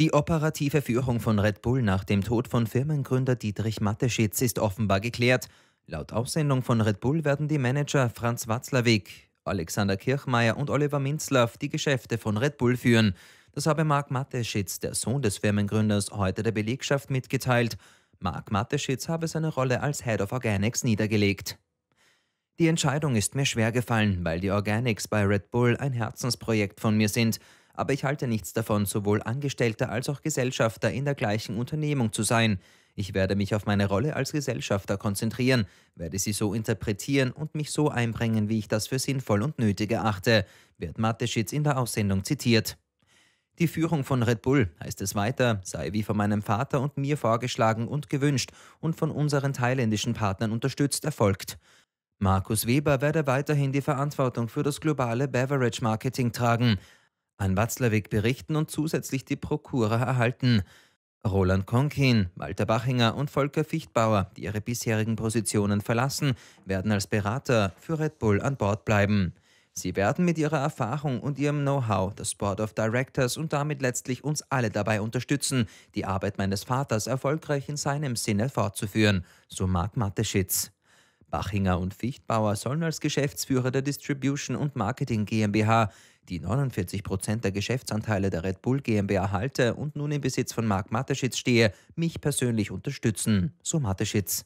Die operative Führung von Red Bull nach dem Tod von Firmengründer Dietrich Mateschitz ist offenbar geklärt. Laut Aussendung von Red Bull werden die Manager Franz Watzlawick, Alexander Kirchmeier und Oliver Minzlaff die Geschäfte von Red Bull führen. Das habe Marc Mateschitz, der Sohn des Firmengründers, heute der Belegschaft mitgeteilt. Marc Mateschitz habe seine Rolle als Head of Organics niedergelegt. Die Entscheidung ist mir schwer gefallen, weil die Organics bei Red Bull ein Herzensprojekt von mir sind – aber ich halte nichts davon, sowohl Angestellter als auch Gesellschafter in der gleichen Unternehmung zu sein. Ich werde mich auf meine Rolle als Gesellschafter konzentrieren, werde sie so interpretieren und mich so einbringen, wie ich das für sinnvoll und nötig erachte, wird Mateschitz in der Aussendung zitiert. Die Führung von Red Bull, heißt es weiter, sei wie von meinem Vater und mir vorgeschlagen und gewünscht und von unseren thailändischen Partnern unterstützt erfolgt. Markus Weber werde weiterhin die Verantwortung für das globale Beverage Marketing tragen an Watzlawick berichten und zusätzlich die Prokura erhalten. Roland Konkin, Walter Bachinger und Volker Fichtbauer, die ihre bisherigen Positionen verlassen, werden als Berater für Red Bull an Bord bleiben. Sie werden mit ihrer Erfahrung und ihrem Know-how das Board of Directors und damit letztlich uns alle dabei unterstützen, die Arbeit meines Vaters erfolgreich in seinem Sinne fortzuführen, so Marc Mateschitz. Bachinger und Fichtbauer sollen als Geschäftsführer der Distribution und Marketing GmbH, die 49 Prozent der Geschäftsanteile der Red Bull GmbH halte und nun im Besitz von Marc Mateschitz stehe, mich persönlich unterstützen, so Mateschitz.